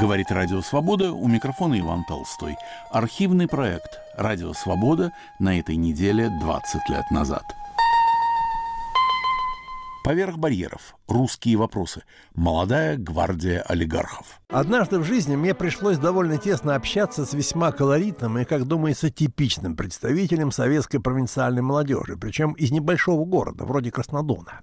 Говорит «Радио Свобода» у микрофона Иван Толстой. Архивный проект «Радио Свобода» на этой неделе 20 лет назад. Поверх барьеров. Русские вопросы. Молодая гвардия олигархов. Однажды в жизни мне пришлось довольно тесно общаться с весьма колоритным и, как думается, типичным представителем советской провинциальной молодежи, причем из небольшого города, вроде Краснодона.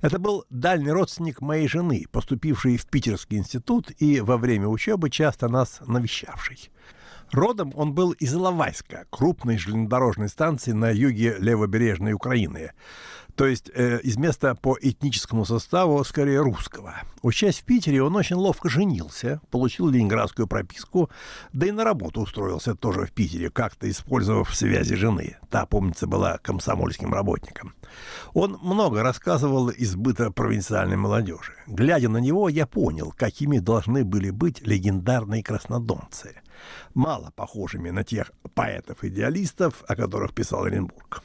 Это был дальний родственник моей жены, поступивший в Питерский институт и во время учебы часто нас навещавший. Родом он был из Иловайска, крупной железнодорожной станции на юге левобережной Украины. То есть э, из места по этническому составу скорее русского. Учась в Питере, он очень ловко женился, получил ленинградскую прописку, да и на работу устроился тоже в Питере, как-то использовав связи жены. Та, помнится, была комсомольским работником. Он много рассказывал из быта провинциальной молодежи. Глядя на него, я понял, какими должны были быть легендарные краснодонцы – мало похожими на тех поэтов-идеалистов, о которых писал Оренбург.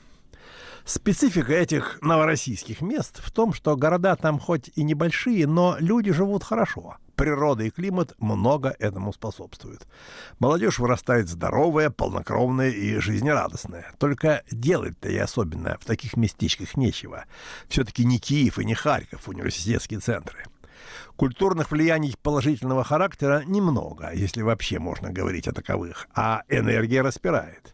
Специфика этих новороссийских мест в том, что города там хоть и небольшие, но люди живут хорошо. Природа и климат много этому способствуют. Молодежь вырастает здоровая, полнокровная и жизнерадостная. Только делать-то и особенно в таких местечках нечего. Все-таки не Киев и не Харьков университетские центры – Культурных влияний положительного характера немного, если вообще можно говорить о таковых, а энергия распирает.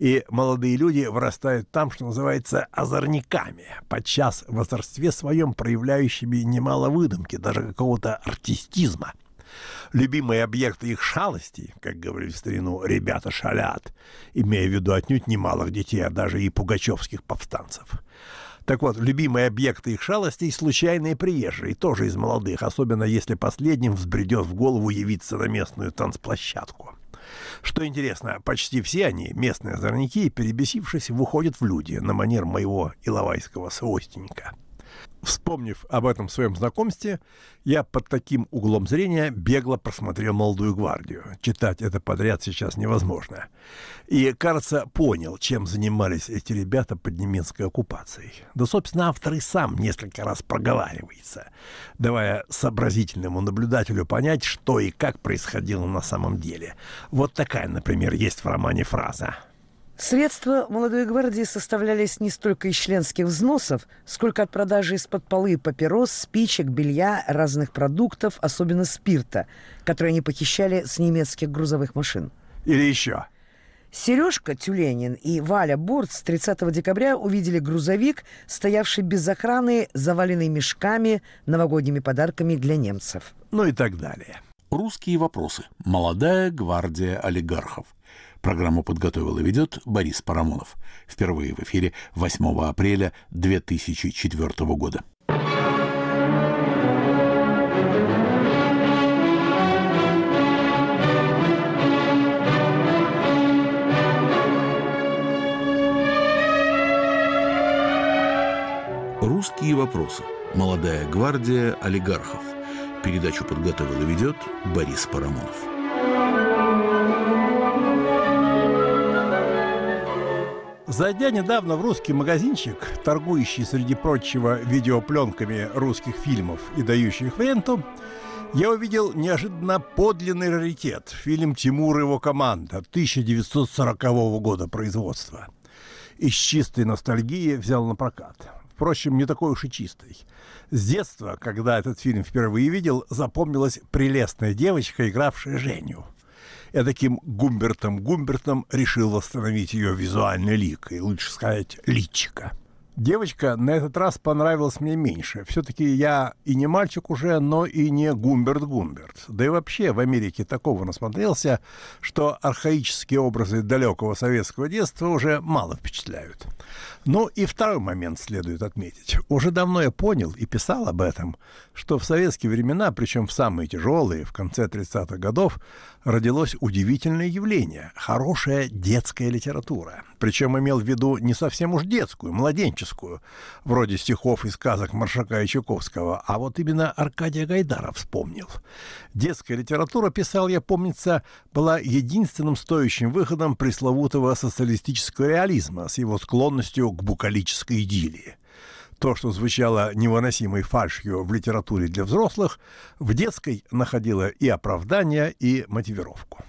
И молодые люди вырастают там, что называется, озорниками, подчас в озорстве своем проявляющими немало выдумки, даже какого-то артистизма. Любимые объекты их шалости, как говорили в старину, ребята шалят, имея в виду отнюдь немалых детей, а даже и пугачевских повстанцев – так вот, любимые объекты их шалостей – случайные приезжие, тоже из молодых, особенно если последним взбредет в голову явиться на местную танцплощадку. Что интересно, почти все они, местные озорники, перебесившись, выходят в люди на манер моего иловайского свойственника – Вспомнив об этом своем знакомстве, я под таким углом зрения бегло просмотрел «Молодую гвардию». Читать это подряд сейчас невозможно. И, кажется, понял, чем занимались эти ребята под немецкой оккупацией. Да, собственно, автор и сам несколько раз проговаривается, давая сообразительному наблюдателю понять, что и как происходило на самом деле. Вот такая, например, есть в романе фраза – Средства молодой гвардии составлялись не столько из членских взносов, сколько от продажи из-под полы папирос, спичек, белья, разных продуктов, особенно спирта, которые они похищали с немецких грузовых машин. Или еще. Сережка Тюленин и Валя Бурт с 30 декабря увидели грузовик, стоявший без охраны, заваленный мешками, новогодними подарками для немцев. Ну и так далее. Русские вопросы. Молодая гвардия олигархов. Программу подготовил и ведет Борис Парамонов. Впервые в эфире 8 апреля 2004 года. «Русские вопросы. Молодая гвардия олигархов». Передачу подготовил и ведет Борис Парамонов. Зайдя недавно в русский магазинчик, торгующий, среди прочего, видеопленками русских фильмов и дающих в ренту, я увидел неожиданно подлинный раритет – фильм «Тимур и его команда» 1940 года производства. Из чистой ностальгии взял на прокат. Впрочем, не такой уж и чистый. С детства, когда этот фильм впервые видел, запомнилась прелестная девочка, игравшая Женю – таким Гумбертом Гумбертом решил восстановить ее визуальный лик, и лучше сказать, личика. Девочка на этот раз понравилась мне меньше. Все-таки я и не мальчик уже, но и не Гумберт Гумберт. Да и вообще в Америке такого насмотрелся, что архаические образы далекого советского детства уже мало впечатляют. Ну и второй момент следует отметить. Уже давно я понял и писал об этом, что в советские времена, причем в самые тяжелые, в конце 30-х годов, родилось удивительное явление – хорошая детская литература. Причем имел в виду не совсем уж детскую, младенческую, вроде стихов и сказок Маршака и Чуковского, а вот именно Аркадия Гайдара вспомнил. Детская литература, писал я, помнится, была единственным стоящим выходом пресловутого социалистического реализма с его склонностью к букалической идиллии. То, что звучало невыносимой фальшью в литературе для взрослых, в детской находило и оправдание, и мотивировку.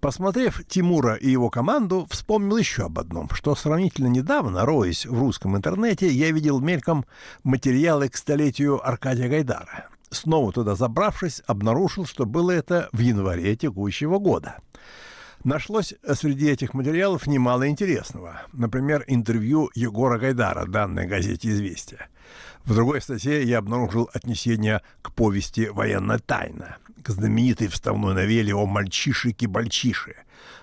Посмотрев Тимура и его команду, вспомнил еще об одном, что сравнительно недавно, роясь в русском интернете, я видел мельком материалы к столетию Аркадия Гайдара. Снова туда забравшись, обнаружил, что было это в январе текущего года. Нашлось э, среди этих материалов немало интересного. Например, интервью Егора Гайдара, данной газете «Известия». В другой статье я обнаружил отнесение к повести «Военная тайна», к знаменитой вставной новелле о мальчишике-бальчише.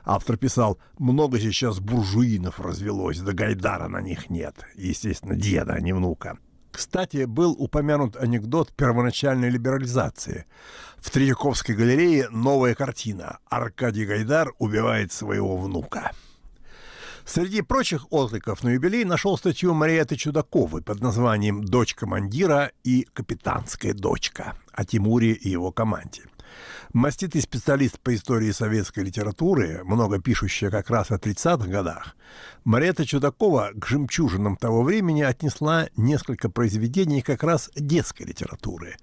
Автор писал «Много сейчас буржуинов развелось, да Гайдара на них нет». Естественно, деда, а не внука. Кстати, был упомянут анекдот первоначальной либерализации. В Третьяковской галерее новая картина «Аркадий Гайдар убивает своего внука». Среди прочих откликов на юбилей нашел статью Мариэты Чудаковой под названием «Дочь командира и капитанская дочка» о Тимуре и его команде. Маститый специалист по истории советской литературы, много пишущая как раз о 30-х годах, Марета Чудакова к жемчужинам того времени отнесла несколько произведений как раз детской литературы.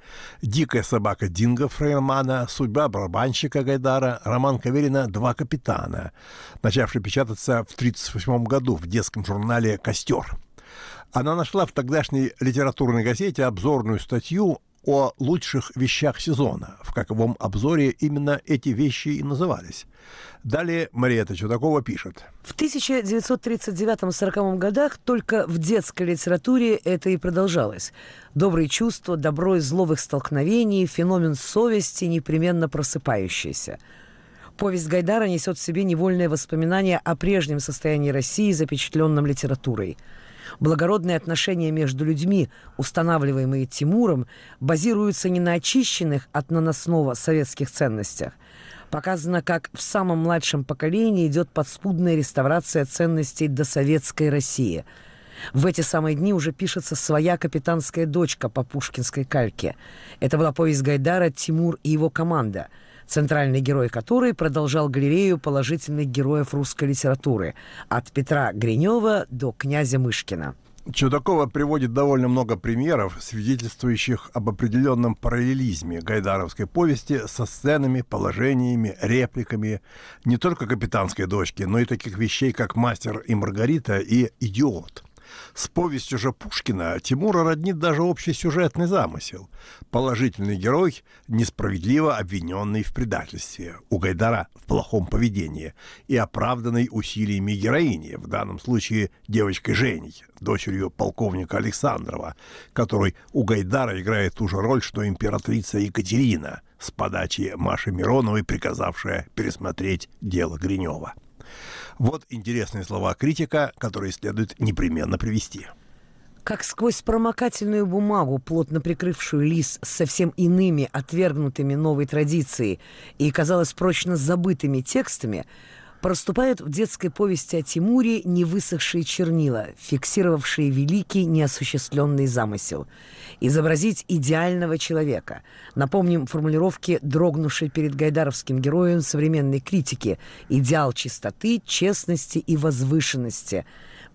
«Дикая собака Динго» Фреймана, «Судьба барабанщика Гайдара», роман Каверина «Два капитана», начавший печататься в 1938 году в детском журнале «Костер». Она нашла в тогдашней литературной газете обзорную статью о лучших вещах сезона. В каковом обзоре именно эти вещи и назывались. Далее Мариэта Чудакова пишет. В 1939-40 годах только в детской литературе это и продолжалось. Добрые чувства, добро и зло в их столкновении феномен совести, непременно просыпающийся. Повесть Гайдара несет в себе невольное воспоминание о прежнем состоянии России, запечатленном литературой – Благородные отношения между людьми, устанавливаемые Тимуром, базируются не на очищенных от наносного советских ценностях. Показано, как в самом младшем поколении идет подспудная реставрация ценностей до советской России – в эти самые дни уже пишется своя капитанская дочка по пушкинской кальке. Это была повесть Гайдара «Тимур и его команда» центральный герой которой продолжал галерею положительных героев русской литературы от Петра Гринева до князя Мышкина. Чудакова приводит довольно много примеров, свидетельствующих об определенном параллелизме гайдаровской повести со сценами, положениями, репликами не только «Капитанской дочки», но и таких вещей, как «Мастер и Маргарита» и «Идиот». С повестью же Пушкина Тимура роднит даже общий сюжетный замысел. Положительный герой, несправедливо обвиненный в предательстве, у Гайдара в плохом поведении и оправданный усилиями героини, в данном случае девочкой Женей, дочерью полковника Александрова, который у Гайдара играет ту же роль, что императрица Екатерина с подачи Маши Мироновой, приказавшая пересмотреть дело Гринева. Вот интересные слова критика, которые следует непременно привести как сквозь промокательную бумагу, плотно прикрывшую лис совсем иными, отвергнутыми новой традицией и, казалось, прочно забытыми текстами, проступают в детской повести о Тимуре невысохшие чернила, фиксировавшие великий неосуществленный замысел. Изобразить идеального человека. Напомним формулировки, дрогнувшей перед гайдаровским героем современной критики. «Идеал чистоты, честности и возвышенности»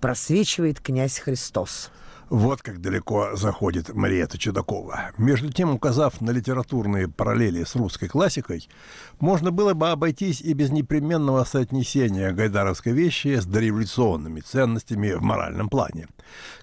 просвечивает князь Христос. Вот как далеко заходит Мария Чудакова. Между тем, указав на литературные параллели с русской классикой, можно было бы обойтись и без непременного соотнесения гайдаровской вещи с дореволюционными ценностями в моральном плане.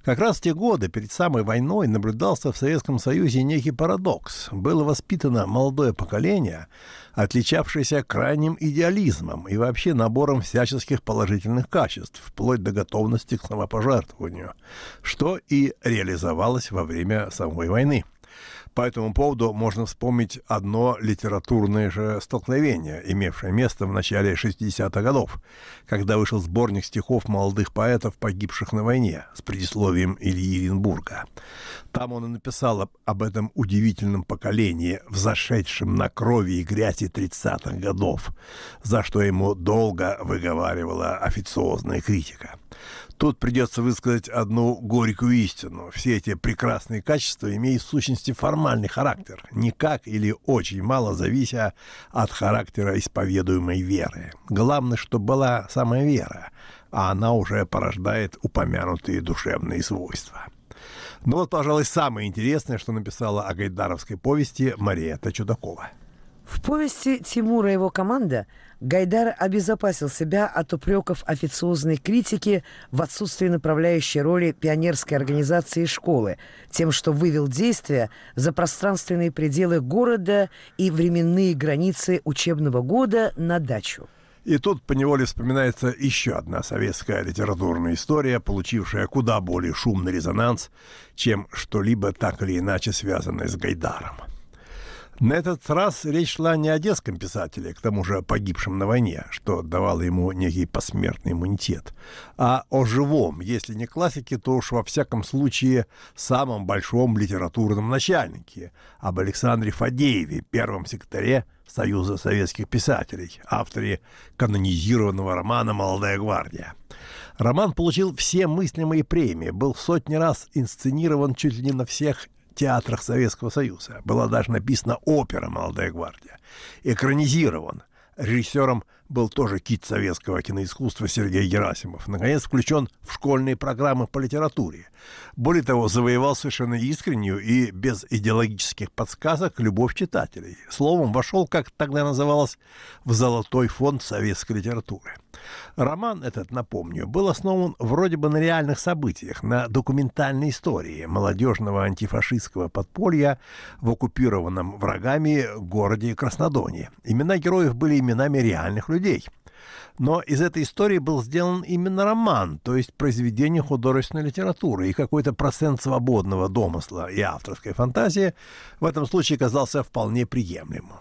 Как раз в те годы, перед самой войной, наблюдался в Советском Союзе некий парадокс. Было воспитано молодое поколение, отличавшееся крайним идеализмом и вообще набором всяческих положительных качеств, вплоть до готовности к самопожертвованию, что и реализовалась во время самой войны. По этому поводу можно вспомнить одно литературное же столкновение, имевшее место в начале 60-х годов, когда вышел сборник стихов молодых поэтов, погибших на войне, с предисловием Ильи Еренбурга. Там он и написал об этом удивительном поколении, взошедшем на крови и грязи 30-х годов, за что ему долго выговаривала официозная критика. Тут придется высказать одну горькую истину. Все эти прекрасные качества имеют в сущности формальный характер, никак или очень мало завися от характера исповедуемой веры. Главное, чтобы была самая вера, а она уже порождает упомянутые душевные свойства. Ну вот, пожалуй, самое интересное, что написала о гайдаровской повести Мария Чудакова. В повести Тимура и его команда Гайдар обезопасил себя от упреков официозной критики в отсутствии направляющей роли пионерской организации школы, тем, что вывел действия за пространственные пределы города и временные границы учебного года на дачу. И тут поневоле вспоминается еще одна советская литературная история, получившая куда более шумный резонанс, чем что-либо так или иначе связанное с Гайдаром – на этот раз речь шла не о детском писателе, к тому же погибшем на войне, что давало ему некий посмертный иммунитет, а о живом, если не классике, то уж во всяком случае самом большом литературном начальнике, об Александре Фадееве, первом секретаре Союза советских писателей, авторе канонизированного романа «Молодая гвардия». Роман получил все мыслимые премии, был сотни раз инсценирован чуть ли не на всех театрах Советского Союза. Была даже написана опера «Молодая гвардия». Экранизирован режиссером был тоже кит советского киноискусства Сергей Герасимов, наконец включен в школьные программы по литературе. Более того, завоевал совершенно искреннюю и без идеологических подсказок любовь читателей. Словом, вошел, как тогда называлось, в золотой фонд советской литературы. Роман этот, напомню, был основан вроде бы на реальных событиях, на документальной истории молодежного антифашистского подполья в оккупированном врагами городе Краснодоне. Имена героев были именами реальных людей, людей. Но из этой истории был сделан именно роман, то есть произведение художественной литературы, и какой-то процент свободного домысла и авторской фантазии в этом случае казался вполне приемлемым.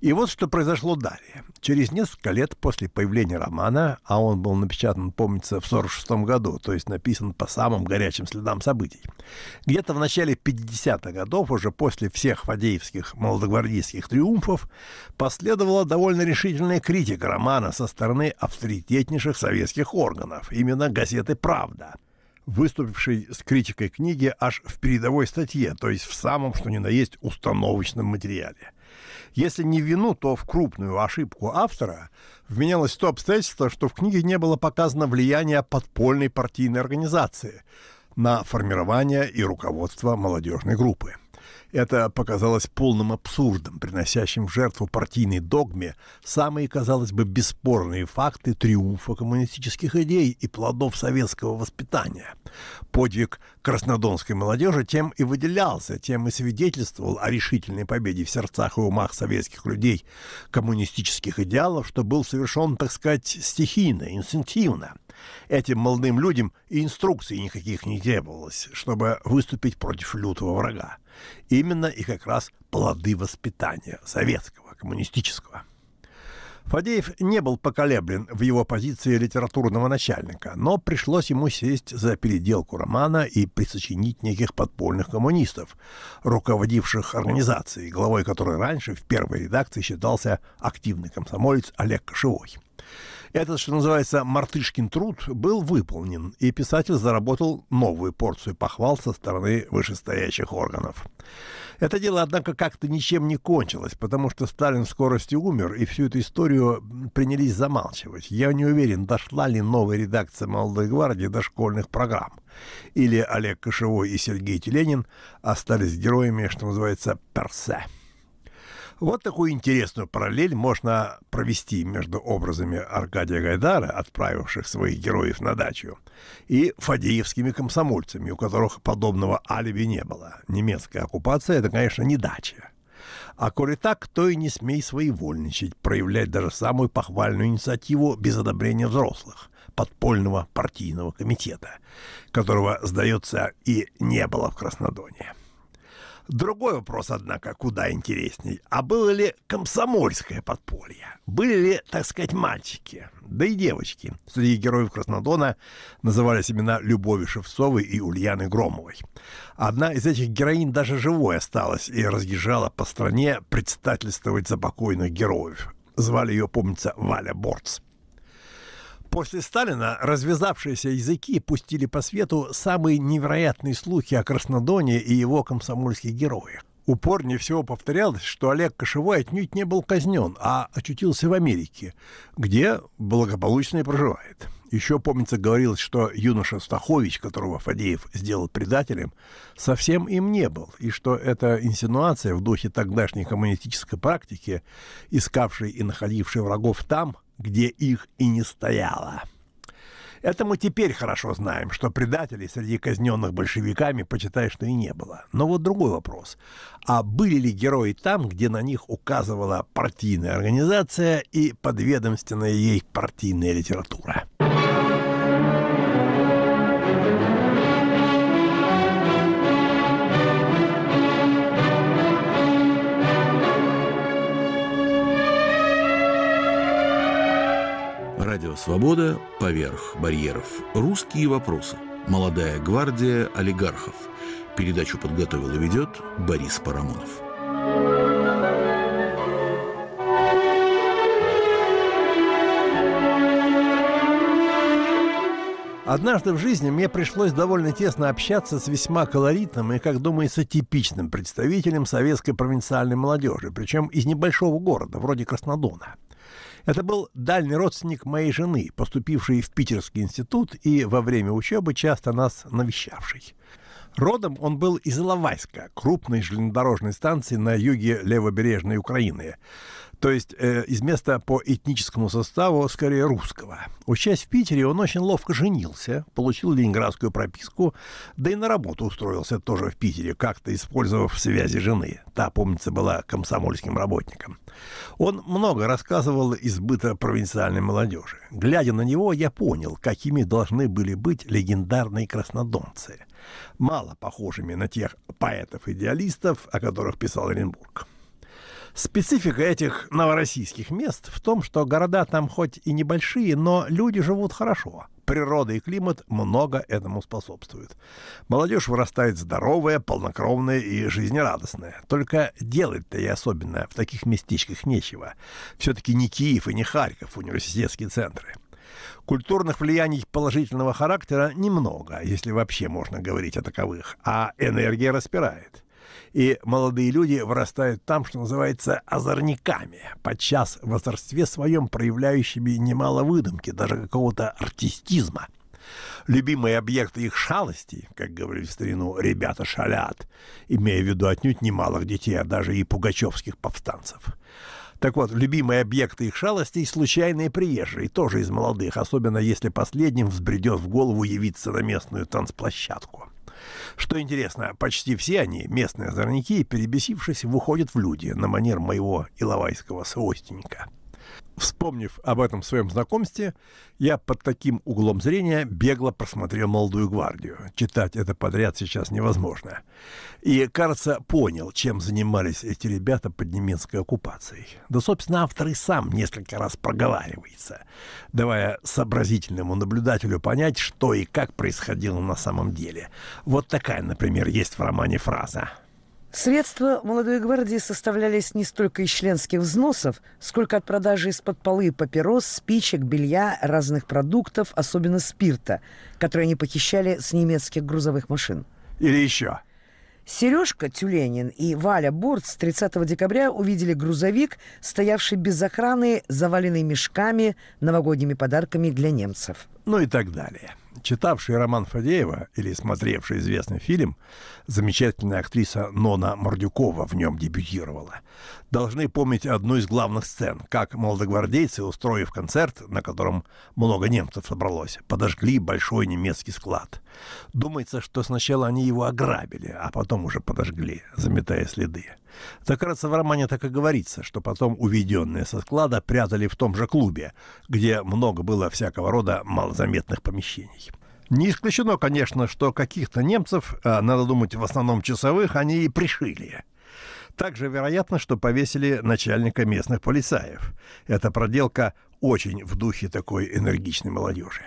И вот что произошло далее. Через несколько лет после появления романа, а он был напечатан, помнится, в 1946 году, то есть написан по самым горячим следам событий, где-то в начале 50-х годов, уже после всех фадеевских молодогвардейских триумфов, последовала довольно решительная критика романа со стороны авторитетнейших советских органов, именно газеты «Правда», выступивший с критикой книги аж в передовой статье, то есть в самом, что ни на есть, установочном материале – если не вину, то в крупную ошибку автора вменялось то обстоятельство, что в книге не было показано влияние подпольной партийной организации на формирование и руководство молодежной группы. Это показалось полным абсурдом, приносящим в жертву партийной догме самые, казалось бы, бесспорные факты триумфа коммунистических идей и плодов советского воспитания. Подвиг краснодонской молодежи тем и выделялся, тем и свидетельствовал о решительной победе в сердцах и умах советских людей коммунистических идеалов, что был совершен, так сказать, стихийно, инстинктивно. Этим молодым людям и инструкций никаких не требовалось, чтобы выступить против лютого врага. Именно и как раз плоды воспитания советского, коммунистического. Фадеев не был поколеблен в его позиции литературного начальника, но пришлось ему сесть за переделку романа и присочинить неких подпольных коммунистов, руководивших организацией, главой которой раньше в первой редакции считался активный комсомолец Олег Кошевой – этот, что называется, мартышкин труд был выполнен, и писатель заработал новую порцию похвал со стороны вышестоящих органов. Это дело, однако, как-то ничем не кончилось, потому что Сталин в скорости умер, и всю эту историю принялись замалчивать. Я не уверен, дошла ли новая редакция «Молодой гвардии» до школьных программ. Или Олег Кошевой и Сергей Теленин остались героями, что называется, персе. Вот такую интересную параллель можно провести между образами Аркадия Гайдара, отправивших своих героев на дачу, и фадеевскими комсомольцами, у которых подобного алиби не было. Немецкая оккупация – это, конечно, не дача. А коли так, то и не смей своевольничать, проявлять даже самую похвальную инициативу без одобрения взрослых подпольного партийного комитета, которого, сдается, и не было в Краснодоне. Другой вопрос, однако, куда интересней. А было ли комсомольское подполье? Были ли, так сказать, мальчики? Да и девочки. Среди героев Краснодона назывались имена Любови Шевцовой и Ульяны Громовой. Одна из этих героинь даже живой осталась и разъезжала по стране предстательствовать за покойных героев. Звали ее, помнится, Валя Борц. После Сталина развязавшиеся языки пустили по свету самые невероятные слухи о Краснодоне и его комсомольских героях. Упорнее всего повторялось, что Олег Кошевой отнюдь не был казнен, а очутился в Америке, где благополучно и проживает. Еще, помнится, говорилось, что юноша Стахович, которого Фадеев сделал предателем, совсем им не был, и что эта инсинуация в духе тогдашней коммунистической практики, искавшей и находившей врагов там – где их и не стояло. Это мы теперь хорошо знаем, что предателей среди казненных большевиками, почитай, что и не было. Но вот другой вопрос. А были ли герои там, где на них указывала партийная организация и подведомственная ей партийная литература? свобода поверх барьеров. Русские вопросы. Молодая гвардия олигархов. Передачу подготовил и ведет Борис Парамонов. Однажды в жизни мне пришлось довольно тесно общаться с весьма колоритным и, как думается, типичным представителем советской провинциальной молодежи, причем из небольшого города, вроде Краснодона – это был дальний родственник моей жены, поступивший в Питерский институт и во время учебы часто нас навещавший. Родом он был из Иловайска, крупной железнодорожной станции на юге левобережной Украины. То есть э, из места по этническому составу скорее русского. Учась в Питере, он очень ловко женился, получил ленинградскую прописку, да и на работу устроился тоже в Питере, как-то использовав связи жены. Та, помнится, была комсомольским работником. Он много рассказывал из быта провинциальной молодежи. Глядя на него, я понял, какими должны были быть легендарные краснодонцы. Мало похожими на тех поэтов-идеалистов, о которых писал Оренбург. Специфика этих новороссийских мест в том, что города там хоть и небольшие, но люди живут хорошо. Природа и климат много этому способствуют. Молодежь вырастает здоровая, полнокровная и жизнерадостная. Только делать-то и особенно в таких местечках нечего. Все-таки не Киев и не Харьков университетские центры. Культурных влияний положительного характера немного, если вообще можно говорить о таковых, а энергия распирает и молодые люди вырастают там, что называется, озорниками, подчас в озорстве своем проявляющими немало выдумки, даже какого-то артистизма. Любимые объекты их шалости, как говорили в старину, ребята шалят, имея в виду отнюдь немалых детей, а даже и пугачевских повстанцев. Так вот, любимые объекты их шалостей – случайные приезжие, тоже из молодых, особенно если последним взбредет в голову явиться на местную танцплощадку. Что интересно, почти все они, местные озорники, перебесившись, выходят в люди на манер моего иловайского свойственника. Вспомнив об этом своем знакомстве, я под таким углом зрения бегло просмотрел «Молодую гвардию». Читать это подряд сейчас невозможно. И, кажется, понял, чем занимались эти ребята под немецкой оккупацией. Да, собственно, автор и сам несколько раз проговаривается, давая сообразительному наблюдателю понять, что и как происходило на самом деле. Вот такая, например, есть в романе фраза. Средства молодой гвардии составлялись не столько из членских взносов, сколько от продажи из-под полы папирос, спичек, белья, разных продуктов, особенно спирта, которые они похищали с немецких грузовых машин. Или еще. Сережка Тюленин и Валя Борт с 30 декабря увидели грузовик, стоявший без охраны, заваленный мешками, новогодними подарками для немцев. Ну и так далее. Читавший роман Фадеева или смотревший известный фильм, замечательная актриса Нона Мордюкова в нем дебютировала должны помнить одну из главных сцен, как молодогвардейцы, устроив концерт, на котором много немцев собралось, подожгли большой немецкий склад. Думается, что сначала они его ограбили, а потом уже подожгли, заметая следы. Так раз в романе так и говорится, что потом уведенные со склада прятали в том же клубе, где много было всякого рода малозаметных помещений. Не исключено, конечно, что каких-то немцев, а, надо думать, в основном часовых, они и пришили. Также вероятно, что повесили начальника местных полицаев. Эта проделка очень в духе такой энергичной молодежи.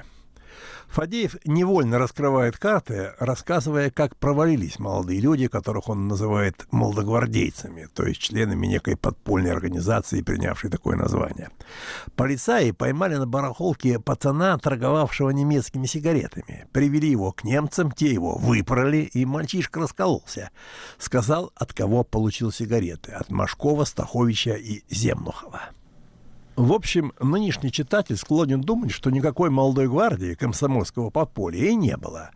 Фадеев невольно раскрывает карты, рассказывая, как провалились молодые люди, которых он называет молодогвардейцами, то есть членами некой подпольной организации, принявшей такое название. Полицаи поймали на барахолке пацана, торговавшего немецкими сигаретами. Привели его к немцам, те его выпороли, и мальчишка раскололся. Сказал, от кого получил сигареты – от Машкова, Стаховича и Земнухова. В общем, нынешний читатель склонен думать, что никакой молодой гвардии комсомольского подполья и не было.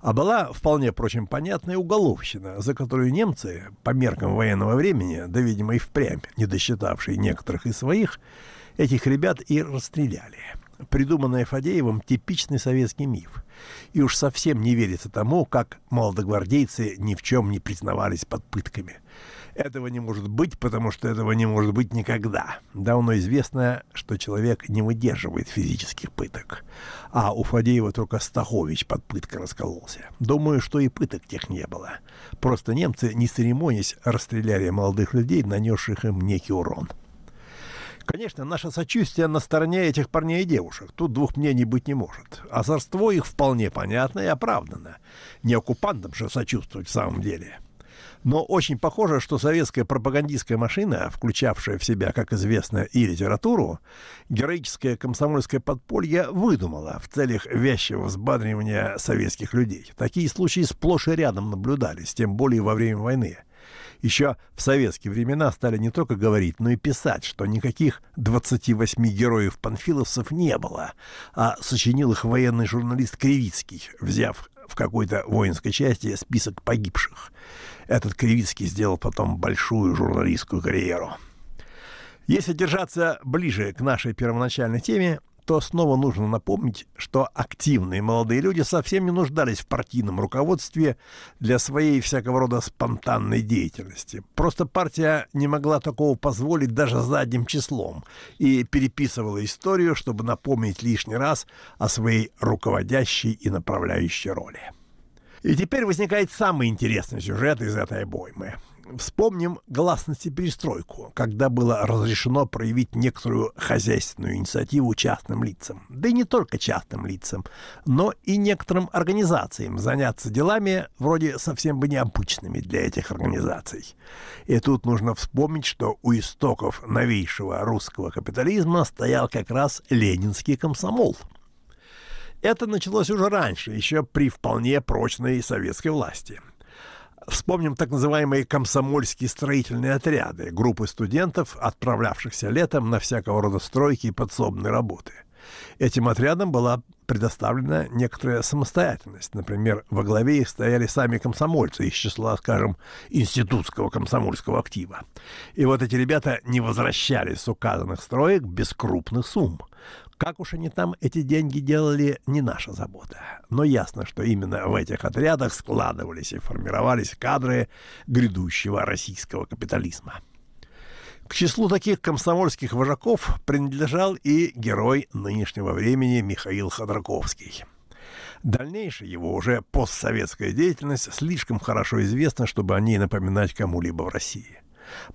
А была, вполне, прочим, понятная уголовщина, за которую немцы, по меркам военного времени, да, видимо, и впрямь, не досчитавшие некоторых из своих, этих ребят и расстреляли. Придуманная Фадеевым типичный советский миф. И уж совсем не верится тому, как молодогвардейцы ни в чем не признавались под пытками – этого не может быть, потому что этого не может быть никогда. Давно известно, что человек не выдерживает физических пыток. А у Фадеева только Стахович под пыткой раскололся. Думаю, что и пыток тех не было. Просто немцы, не церемонясь, расстреляли молодых людей, нанесших им некий урон. Конечно, наше сочувствие на стороне этих парней и девушек. Тут двух мнений быть не может. Озорство их вполне понятно и оправдано. Не оккупантам же сочувствовать в самом деле – но очень похоже, что советская пропагандистская машина, включавшая в себя, как известно, и литературу, героическое комсомольское подполье выдумала в целях вязчего взбадривания советских людей. Такие случаи сплошь и рядом наблюдались, тем более во время войны. Еще в советские времена стали не только говорить, но и писать, что никаких 28 героев-панфиловцев не было, а сочинил их военный журналист Кривицкий, взяв в какой-то воинской части список погибших. Этот Кривицкий сделал потом большую журналистскую карьеру. Если держаться ближе к нашей первоначальной теме, то снова нужно напомнить, что активные молодые люди совсем не нуждались в партийном руководстве для своей всякого рода спонтанной деятельности. Просто партия не могла такого позволить даже задним числом и переписывала историю, чтобы напомнить лишний раз о своей руководящей и направляющей роли. И теперь возникает самый интересный сюжет из этой обоймы. Вспомним гласности перестройку, когда было разрешено проявить некоторую хозяйственную инициативу частным лицам. Да и не только частным лицам, но и некоторым организациям заняться делами вроде совсем бы необычными для этих организаций. И тут нужно вспомнить, что у истоков новейшего русского капитализма стоял как раз ленинский комсомол – это началось уже раньше, еще при вполне прочной советской власти. Вспомним так называемые комсомольские строительные отряды, группы студентов, отправлявшихся летом на всякого рода стройки и подсобные работы. Этим отрядам была предоставлена некоторая самостоятельность. Например, во главе их стояли сами комсомольцы из числа, скажем, институтского комсомольского актива. И вот эти ребята не возвращались с указанных строек без крупных сумм. Как уж они там эти деньги делали, не наша забота. Но ясно, что именно в этих отрядах складывались и формировались кадры грядущего российского капитализма. К числу таких комсомольских вожаков принадлежал и герой нынешнего времени Михаил Ходорковский. Дальнейшая его уже постсоветская деятельность слишком хорошо известна, чтобы о ней напоминать кому-либо в России –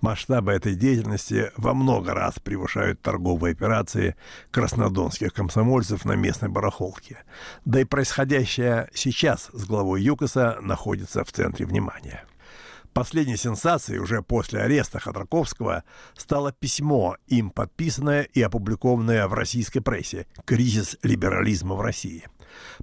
Масштабы этой деятельности во много раз превышают торговые операции краснодонских комсомольцев на местной барахолке. Да и происходящее сейчас с главой ЮКОСа находится в центре внимания. Последней сенсацией уже после ареста Ходорковского стало письмо, им подписанное и опубликованное в российской прессе «Кризис либерализма в России».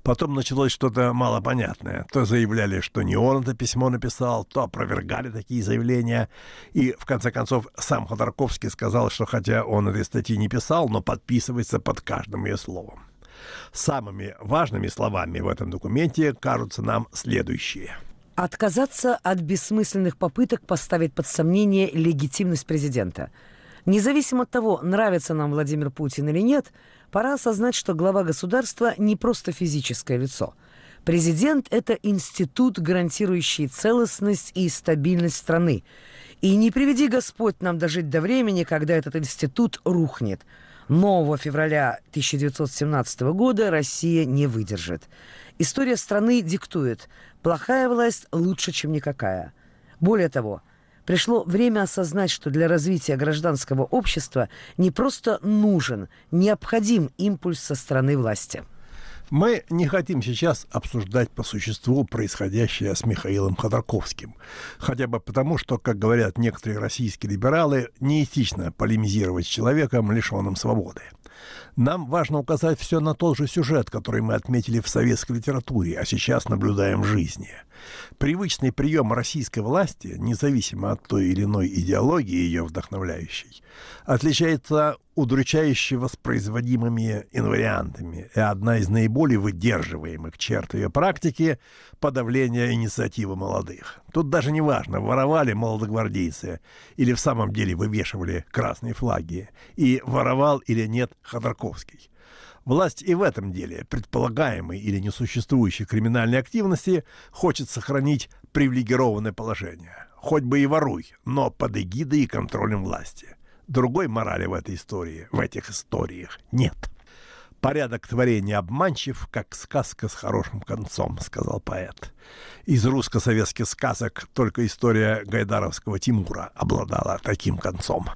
Потом началось что-то малопонятное. То заявляли, что не он это письмо написал, то опровергали такие заявления. И, в конце концов, сам Ходорковский сказал, что хотя он этой статьи не писал, но подписывается под каждым ее словом. Самыми важными словами в этом документе кажутся нам следующие – Отказаться от бессмысленных попыток поставить под сомнение легитимность президента. Независимо от того, нравится нам Владимир Путин или нет, Пора осознать, что глава государства не просто физическое лицо. Президент – это институт, гарантирующий целостность и стабильность страны. И не приведи Господь нам дожить до времени, когда этот институт рухнет. Нового февраля 1917 года Россия не выдержит. История страны диктует – плохая власть лучше, чем никакая. Более того – Пришло время осознать, что для развития гражданского общества не просто нужен, необходим импульс со стороны власти. Мы не хотим сейчас обсуждать по существу происходящее с Михаилом Ходорковским. Хотя бы потому, что, как говорят некоторые российские либералы, неэтично полемизировать с человеком, лишенным свободы. Нам важно указать все на тот же сюжет, который мы отметили в советской литературе, а сейчас наблюдаем в жизни – Привычный прием российской власти, независимо от той или иной идеологии ее вдохновляющей, отличается удручающе воспроизводимыми инвариантами, и одна из наиболее выдерживаемых черт ее практики – подавление инициативы молодых. Тут даже не важно, воровали молодогвардейцы или в самом деле вывешивали красные флаги, и воровал или нет Ходорковский. Власть и в этом деле предполагаемой или несуществующей криминальной активности хочет сохранить привилегированное положение. Хоть бы и воруй, но под эгидой и контролем власти. Другой морали в этой истории, в этих историях нет. «Порядок творения обманчив, как сказка с хорошим концом», — сказал поэт. Из русско-советских сказок только история гайдаровского Тимура обладала таким концом.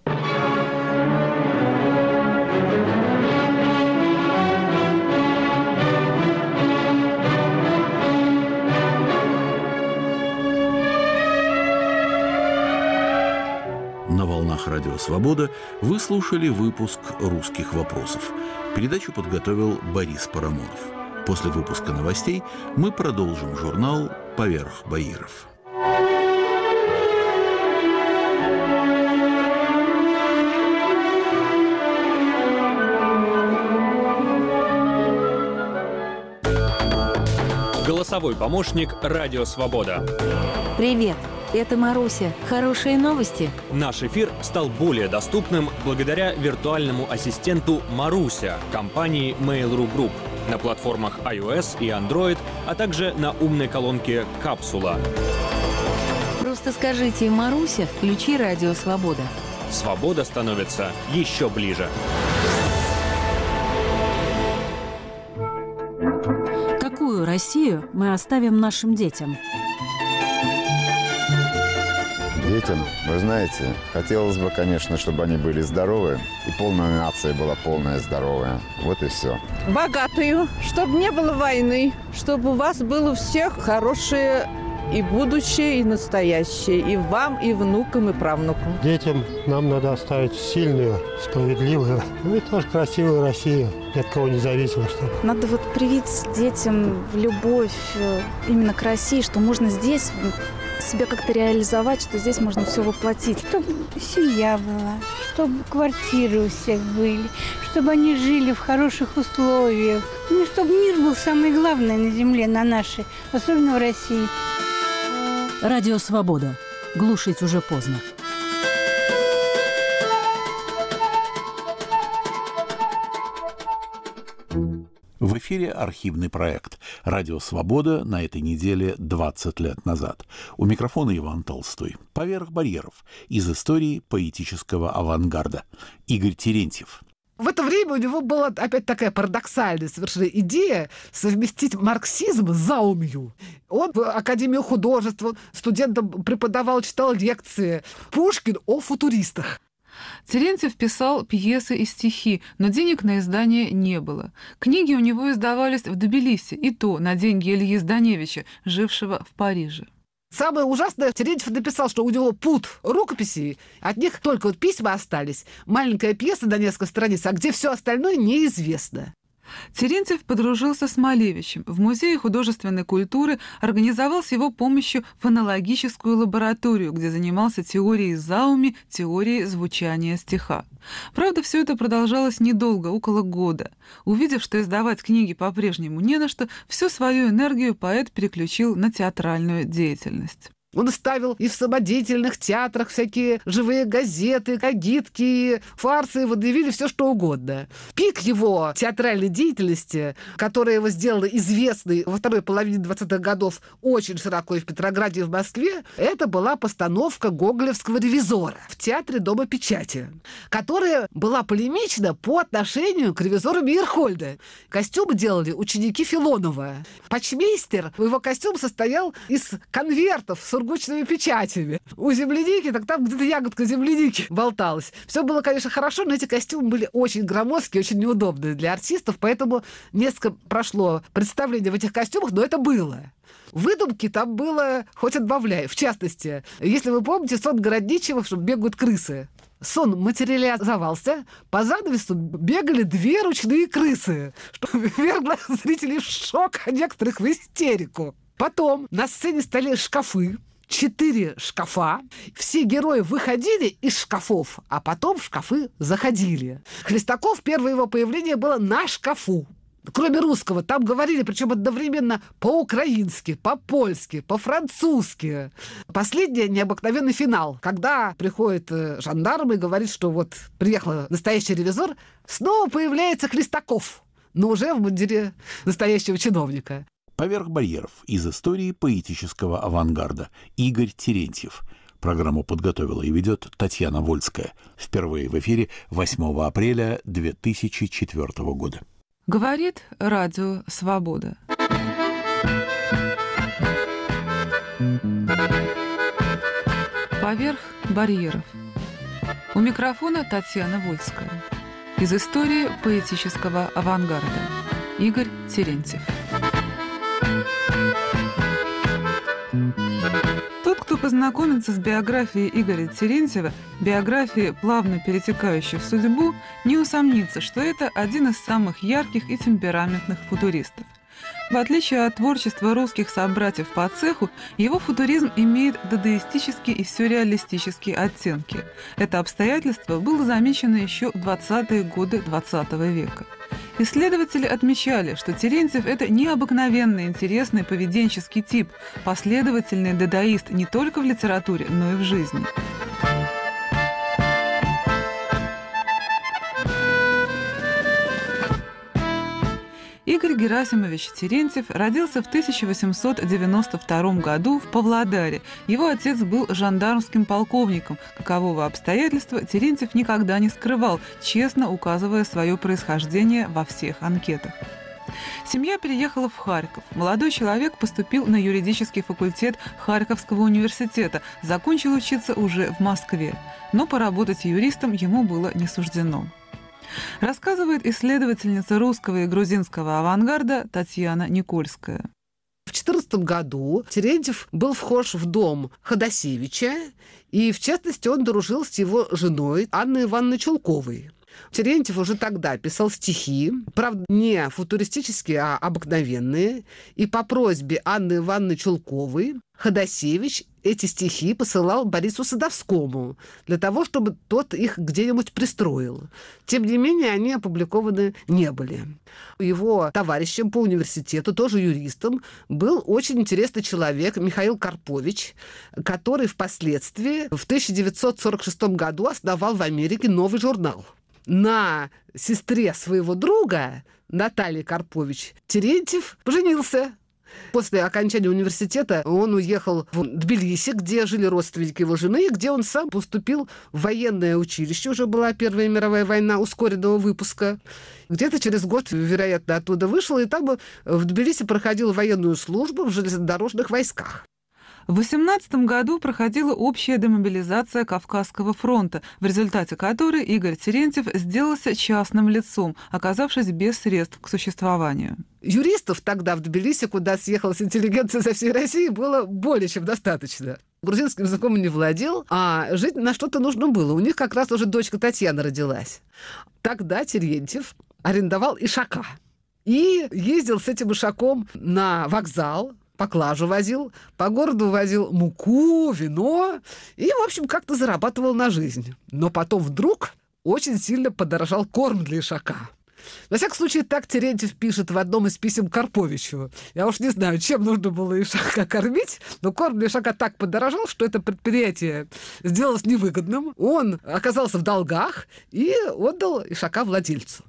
на волнах «Радио Свобода» вы слушали выпуск «Русских вопросов». Передачу подготовил Борис Парамонов. После выпуска новостей мы продолжим журнал «Поверх Баиров». Голосовой помощник «Радио Свобода». Привет! Это Маруся. Хорошие новости. Наш эфир стал более доступным благодаря виртуальному ассистенту Маруся компании Mail.ru Group на платформах iOS и Android, а также на умной колонке «Капсула». Просто скажите «Маруся, включи радио «Свобода». Свобода становится еще ближе. Какую Россию мы оставим нашим детям? детям, вы знаете, хотелось бы, конечно, чтобы они были здоровы, и полная нация была полная здоровая. Вот и все. Богатую, чтобы не было войны, чтобы у вас было у всех хорошее и будущее, и настоящее, и вам, и внукам, и правнукам. Детям нам надо оставить сильную, справедливую, ну и тоже красивую Россию, ни от кого не зависимо, что Надо вот привить детям любовь э, именно к России, что можно здесь себя как-то реализовать, что здесь можно все воплотить. Чтобы семья была, чтобы квартиры у всех были, чтобы они жили в хороших условиях. Ну, чтобы мир был самое главное на земле, на нашей, особенно в России. Радио «Свобода». Глушить уже поздно. В эфире архивный проект «Радио Свобода» на этой неделе 20 лет назад. У микрофона Иван Толстой. Поверх барьеров. Из истории поэтического авангарда. Игорь Терентьев. В это время у него была опять такая парадоксальная совершенно идея совместить марксизм с заумью. Он в Академию художества студентам преподавал, читал лекции. Пушкин о футуристах. Терентьев писал пьесы и стихи, но денег на издание не было. Книги у него издавались в Тбилиси, и то на деньги Ильи Зданевича, жившего в Париже. Самое ужасное, Терентьев написал, что у него пут рукописи, от них только вот письма остались. Маленькая пьеса на несколько страниц, а где все остальное неизвестно. Терентьев подружился с Малевичем. В Музее художественной культуры организовал с его помощью фонологическую лабораторию, где занимался теорией зауми, теорией звучания стиха. Правда, все это продолжалось недолго, около года. Увидев, что издавать книги по-прежнему не на что, всю свою энергию поэт переключил на театральную деятельность. Он ставил и в самодеятельных театрах всякие живые газеты, агитки, фарсы, водевили, все что угодно. Пик его театральной деятельности, которая его сделала известной во второй половине 20-х годов очень широко и в Петрограде, и в Москве, это была постановка гоголевского ревизора в Театре Дома печати, которая была полемична по отношению к ревизору Мейерхольда. Костюмы делали ученики Филонова. Почмейстер, его костюм состоял из конвертов с сургучными печатями. У земляники, так там где-то ягодка земляники болталась. Все было, конечно, хорошо, но эти костюмы были очень громоздкие, очень неудобные для артистов, поэтому несколько прошло представление в этих костюмах, но это было. Выдумки там было хоть отбавляй. В частности, если вы помните, сон Городничего, что бегают крысы. Сон материализовался, по занавесу бегали две ручные крысы, что вергло зрителей в шок, а некоторых в истерику. Потом на сцене стали шкафы, четыре шкафа. Все герои выходили из шкафов, а потом в шкафы заходили. Хлестаков, первое его появление было на шкафу кроме русского, там говорили, причем одновременно по-украински, по-польски, по-французски. Последний необыкновенный финал, когда приходит э, жандарм и говорит, что вот приехал настоящий ревизор, снова появляется Хлестаков но уже в мундире настоящего чиновника. Поверх барьеров из истории поэтического авангарда Игорь Терентьев. Программу подготовила и ведет Татьяна Вольская. Впервые в эфире 8 апреля 2004 года. Говорит радио «Свобода». Поверх барьеров. У микрофона Татьяна Вольская. Из истории поэтического авангарда. Игорь Терентьев. Тот, кто познакомится с биографией Игоря Терентьева, биографией, плавно перетекающей в судьбу, не усомнится, что это один из самых ярких и темпераментных футуристов. В отличие от творчества русских собратьев по цеху, его футуризм имеет дадаистические и сюрреалистические оттенки. Это обстоятельство было замечено еще в 20-е годы 20 века. Исследователи отмечали, что Терентьев – это необыкновенно интересный поведенческий тип, последовательный дадаист не только в литературе, но и в жизни. Игорь Герасимович Терентьев родился в 1892 году в Павлодаре. Его отец был жандармским полковником. Какового обстоятельства Терентьев никогда не скрывал, честно указывая свое происхождение во всех анкетах. Семья переехала в Харьков. Молодой человек поступил на юридический факультет Харьковского университета, закончил учиться уже в Москве. Но поработать юристом ему было не суждено. Рассказывает исследовательница русского и грузинского авангарда Татьяна Никольская. В 2014 году Терентьев был вхож в дом Ходосевича, и, в частности, он дружил с его женой Анной Ивановной Чулковой. Терентьев уже тогда писал стихи, правда, не футуристические, а обыкновенные. И по просьбе Анны Ивановны Чулковой Ходосевич эти стихи посылал Борису Садовскому для того, чтобы тот их где-нибудь пристроил. Тем не менее, они опубликованы не были. Его товарищем по университету, тоже юристом, был очень интересный человек Михаил Карпович, который впоследствии в 1946 году основал в Америке новый журнал на сестре своего друга Натальи Карпович Терентьев женился. После окончания университета он уехал в Тбилиси, где жили родственники его жены, и где он сам поступил в военное училище. Уже была Первая мировая война ускоренного выпуска. Где-то через год, вероятно, оттуда вышел, и там э, в Тбилиси проходил военную службу в железнодорожных войсках. В 18 году проходила общая демобилизация Кавказского фронта, в результате которой Игорь Терентьев сделался частным лицом, оказавшись без средств к существованию. Юристов тогда в Тбилиси, куда съехалась интеллигенция со всей России, было более чем достаточно грузинским языком не владел, а жить на что-то нужно было. У них как раз уже дочка Татьяна родилась. Тогда Терентьев арендовал Ишака и ездил с этим Ишаком на вокзал, поклажу возил, по городу возил муку, вино и, в общем, как-то зарабатывал на жизнь. Но потом вдруг очень сильно подорожал корм для ишака. Во всяком случае, так Терентьев пишет в одном из писем Карповичу. Я уж не знаю, чем нужно было Ишака кормить, но корм для Ишака так подорожал, что это предприятие сделалось невыгодным. Он оказался в долгах и отдал Ишака владельцу.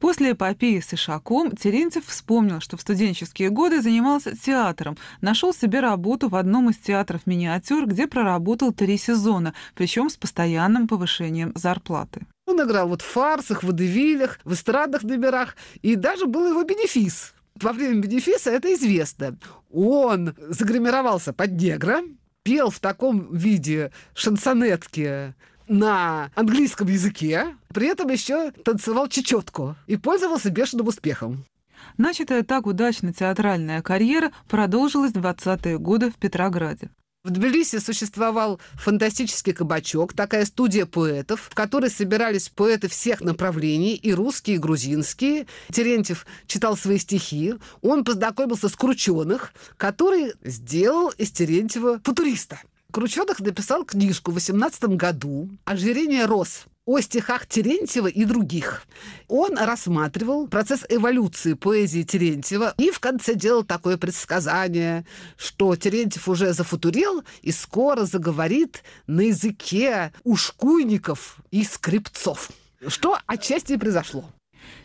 После эпопеи с Ишаком Терентьев вспомнил, что в студенческие годы занимался театром, нашел себе работу в одном из театров миниатюр, где проработал три сезона, причем с постоянным повышением зарплаты. Он играл вот в фарсах, в водевилях, в эстрадных номерах, и даже был его бенефис. Во время бенефиса это известно. Он загримировался под негра, пел в таком виде шансонетки на английском языке, при этом еще танцевал чечетку и пользовался бешеным успехом. Начатая так удачно театральная карьера продолжилась в 20-е годы в Петрограде. В Тбилиси существовал фантастический кабачок, такая студия поэтов, в которой собирались поэты всех направлений, и русские, и грузинские. Терентьев читал свои стихи. Он познакомился с Крученых, который сделал из Терентьева футуриста. Крученых написал книжку в 18 году «Ожирение роз» о стихах Терентьева и других. Он рассматривал процесс эволюции поэзии Терентьева и в конце делал такое предсказание, что Терентьев уже зафутурил и скоро заговорит на языке ушкуйников и скрипцов. Что отчасти и произошло.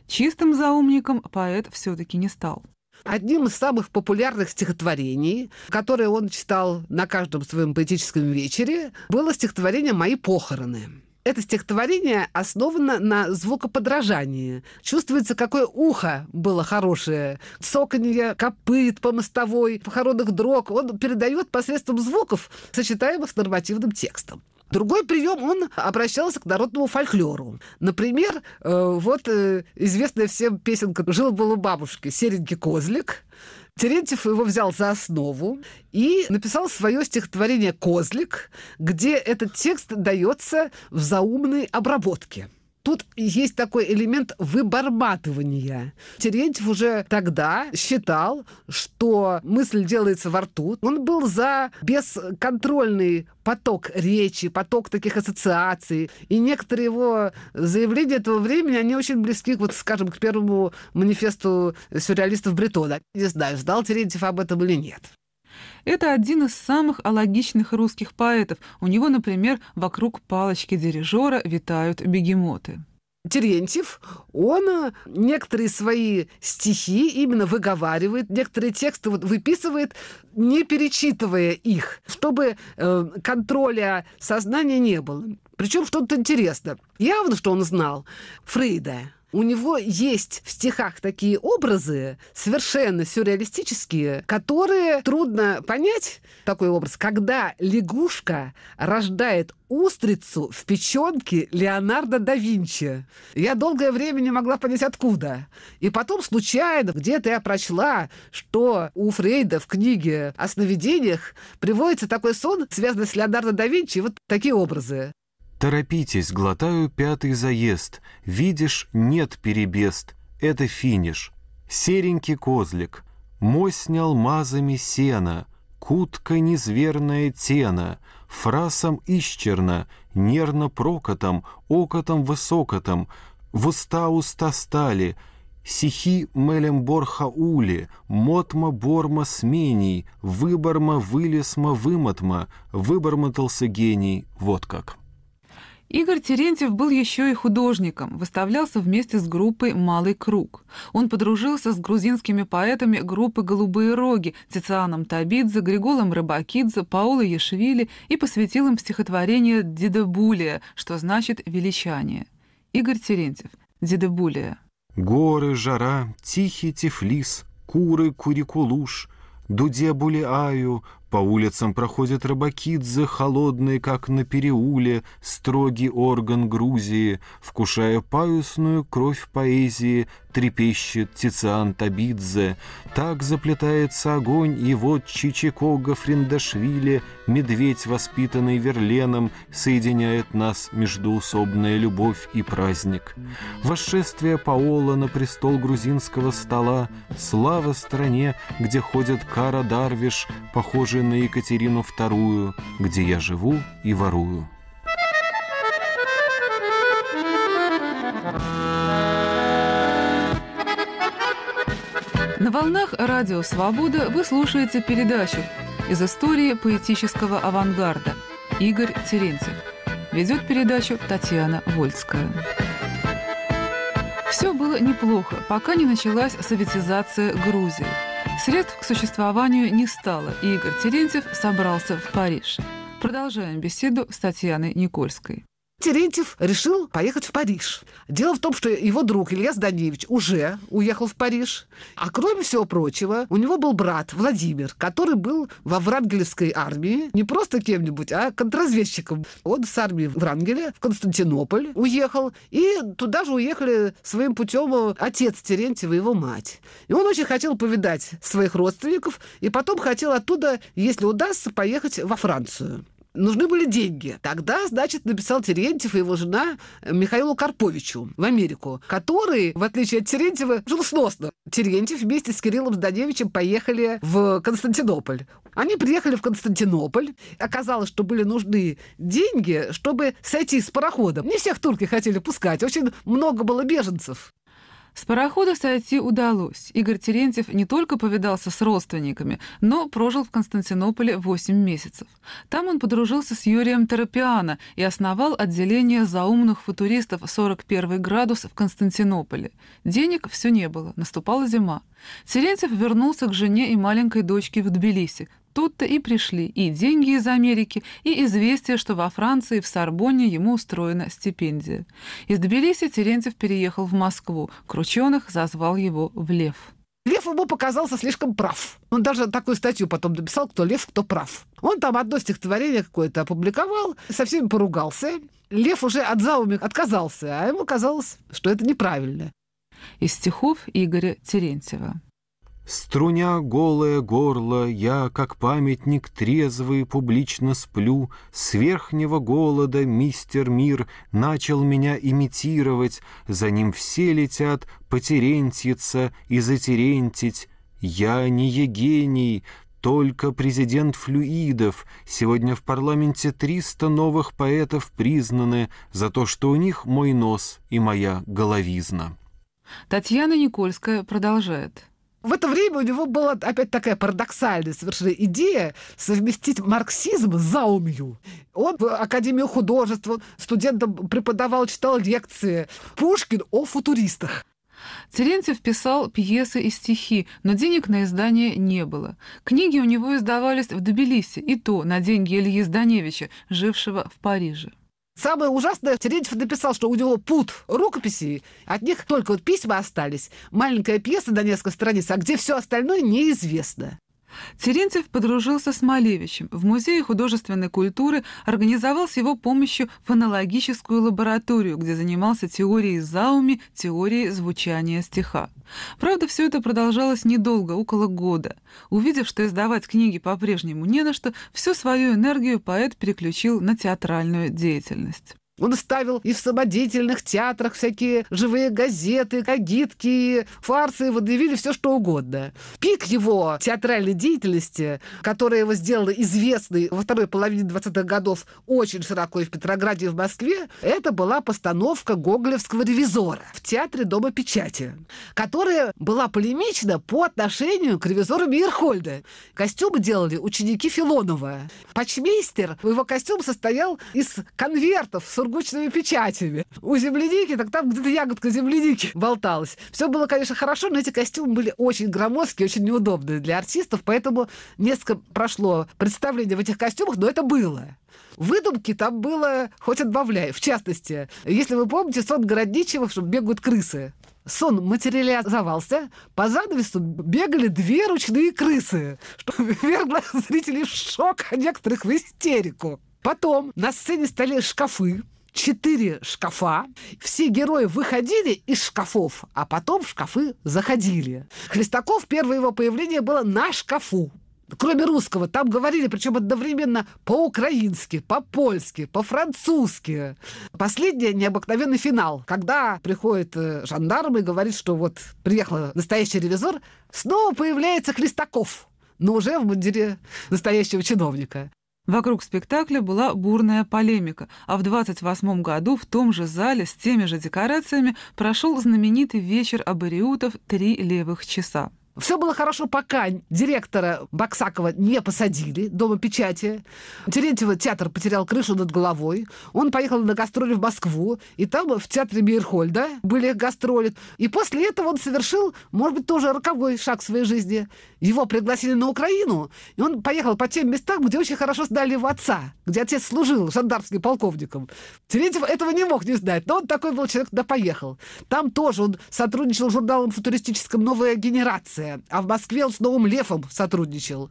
Чистым заумником поэт все-таки не стал. Одним из самых популярных стихотворений, которые он читал на каждом своем поэтическом вечере, было стихотворение «Мои похороны». Это стихотворение основано на звукоподражании. Чувствуется, какое ухо было хорошее. Цоканье копыт по мостовой, похоронных дрог. Он передает посредством звуков, сочетаемых с нормативным текстом. Другой прием, он обращался к народному фольклору. Например, э, вот э, известная всем песенка «Жил-был у бабушки серенький козлик», Терентьев его взял за основу и написал свое стихотворение «Козлик», где этот текст дается в заумной обработке тут есть такой элемент выбарбатывания. Терентьев уже тогда считал, что мысль делается во рту. Он был за бесконтрольный поток речи, поток таких ассоциаций. И некоторые его заявления этого времени, они очень близки, вот, скажем, к первому манифесту сюрреалистов Бретона. Не знаю, знал Терентьев об этом или нет. Это один из самых алогичных русских поэтов. У него, например, вокруг палочки дирижера витают бегемоты. Терентьев, он э, некоторые свои стихи именно выговаривает, некоторые тексты вот выписывает, не перечитывая их, чтобы э, контроля сознания не было. Причем что-то интересно. Явно, что он знал Фрейда. У него есть в стихах такие образы, совершенно сюрреалистические, которые трудно понять, такой образ, когда лягушка рождает устрицу в печенке Леонардо да Винчи. Я долгое время не могла понять, откуда. И потом случайно где-то я прочла, что у Фрейда в книге о сновидениях приводится такой сон, связанный с Леонардо да Винчи, и вот такие образы. Торопитесь, глотаю пятый заезд. Видишь, нет перебест. Это финиш. Серенький козлик. Мой снял мазами сена. Кутка незверная тена. Фрасом исчерна. Нервно прокотом. Окотом высокотом. В уста уста стали. Сихи мелем ули, мотма борма смений, выборма вылезма вымотма, выбормотался гений, вот как. Игорь Терентьев был еще и художником, выставлялся вместе с группой «Малый круг». Он подружился с грузинскими поэтами группы «Голубые роги» Тицианом Табидзе, Григолом Рыбакидзе, Паолой Яшвили и посвятил им стихотворение «Дедебулия», что значит «величание». Игорь Терентьев. «Дедебулия». Горы, жара, тихий тифлис, куры, курикулуш, дуде булиаю, по улицам проходят рыбакидзе, холодные, как на переуле, строгий орган Грузии, вкушая паюсную кровь поэзии трепещет Тициан Табидзе, так заплетается огонь, и вот Чичикога Фриндашвили, медведь, воспитанный Верленом, соединяет нас междуусобная любовь и праздник. Восшествие Паола на престол грузинского стола, слава стране, где ходит Кара Дарвиш, похожая на Екатерину II, где я живу и ворую. На волнах «Радио Свобода» вы слушаете передачу из истории поэтического авангарда Игорь Терентьев. Ведет передачу Татьяна Вольская. Все было неплохо, пока не началась советизация Грузии. Средств к существованию не стало, и Игорь Терентьев собрался в Париж. Продолжаем беседу с Татьяной Никольской. Терентьев решил поехать в Париж. Дело в том, что его друг Илья Зданевич уже уехал в Париж. А кроме всего прочего, у него был брат Владимир, который был во Врангелевской армии не просто кем-нибудь, а контрразведчиком. Он с армии Врангеля в Константинополь уехал, и туда же уехали своим путем э, отец Терентьева и его мать. И он очень хотел повидать своих родственников, и потом хотел оттуда, если удастся, поехать во Францию. Нужны были деньги. Тогда, значит, написал Терентьев и его жена Михаилу Карповичу в Америку, который, в отличие от Терентьева, жил сносно. Терентьев вместе с Кириллом Зданевичем поехали в Константинополь. Они приехали в Константинополь. Оказалось, что были нужны деньги, чтобы сойти с парохода. Не всех турки хотели пускать. Очень много было беженцев. С парохода сойти удалось. Игорь Терентьев не только повидался с родственниками, но прожил в Константинополе 8 месяцев. Там он подружился с Юрием Терапиано и основал отделение заумных футуристов 41 градус в Константинополе. Денег все не было, наступала зима. Терентьев вернулся к жене и маленькой дочке в Тбилиси, Тут-то и пришли и деньги из Америки, и известие, что во Франции, в Сорбонне ему устроена стипендия. Из Тбилиси Терентьев переехал в Москву. Крученых зазвал его в Лев. Лев ему показался слишком прав. Он даже такую статью потом написал, кто лев, кто прав. Он там одно стихотворение какое-то опубликовал, со всеми поругался. Лев уже от зауми отказался, а ему казалось, что это неправильно. Из стихов Игоря Терентьева. Струня голое горло, я, как памятник трезвый, публично сплю. С верхнего голода мистер Мир начал меня имитировать. За ним все летят потерентиться и затерентить. Я не Егений, только президент флюидов. Сегодня в парламенте 300 новых поэтов признаны за то, что у них мой нос и моя головизна. Татьяна Никольская продолжает в это время у него была опять такая парадоксальная совершенно идея совместить марксизм с заумью. Он в Академию художеств, студентам преподавал, читал лекции. Пушкин о футуристах. Терентьев писал пьесы и стихи, но денег на издание не было. Книги у него издавались в Тбилиси, и то на деньги Ильи Зданевича, жившего в Париже. Самое ужасное, Терентьев написал, что у него пут рукописи, от них только вот письма остались, маленькая пьеса на несколько страниц, а где все остальное неизвестно. Терентьев подружился с Малевичем. В Музее художественной культуры организовал с его помощью фонологическую лабораторию, где занимался теорией зауми, теорией звучания стиха. Правда, все это продолжалось недолго, около года. Увидев, что издавать книги по-прежнему не на что, всю свою энергию поэт переключил на театральную деятельность. Он ставил и в свободительных театрах всякие живые газеты, агитки, фарсы, водевили, все что угодно. Пик его театральной деятельности, которая его сделала известной во второй половине 20-х годов очень широко и в Петрограде, и в Москве, это была постановка гоголевского ревизора в Театре Дома Печати, которая была полемична по отношению к ревизору Мейерхольда. Костюмы делали ученики Филонова. Патчмейстер, его костюм состоял из конвертов с сургучными печатями. У земляники, так там где-то ягодка земляники болталась. Все было, конечно, хорошо, но эти костюмы были очень громоздкие, очень неудобные для артистов, поэтому несколько прошло представление в этих костюмах, но это было. Выдумки там было хоть отбавляй. В частности, если вы помните, сон Городничего, что бегают крысы. Сон материализовался, по занавесу бегали две ручные крысы, что вергло зрителей в шок, а некоторых в истерику. Потом на сцене стояли шкафы, четыре шкафа. Все герои выходили из шкафов, а потом в шкафы заходили. Хлестаков, первое его появление было на шкафу. Кроме русского, там говорили, причем одновременно по-украински, по-польски, по-французски. Последний необыкновенный финал, когда приходит э, жандарм и говорит, что вот приехал настоящий ревизор, снова появляется Хлестаков, но уже в мундире настоящего чиновника. Вокруг спектакля была бурная полемика, а в 28 году в том же зале с теми же декорациями прошел знаменитый вечер абориутов «Три левых часа». Все было хорошо, пока директора Баксакова не посадили, Дома печати. Терентьева театр потерял крышу над головой. Он поехал на гастроли в Москву, и там в театре Мейерхольда были гастроли. И после этого он совершил, может быть, тоже роковой шаг в своей жизни. Его пригласили на Украину, и он поехал по тем местам, где очень хорошо сдали его отца, где отец служил жандармским полковником. Терентьев этого не мог не знать, но он такой был человек, куда поехал. Там тоже он сотрудничал с журналом футуристическим «Новая генерация», Франция, а в Москве он с Новым Левом сотрудничал.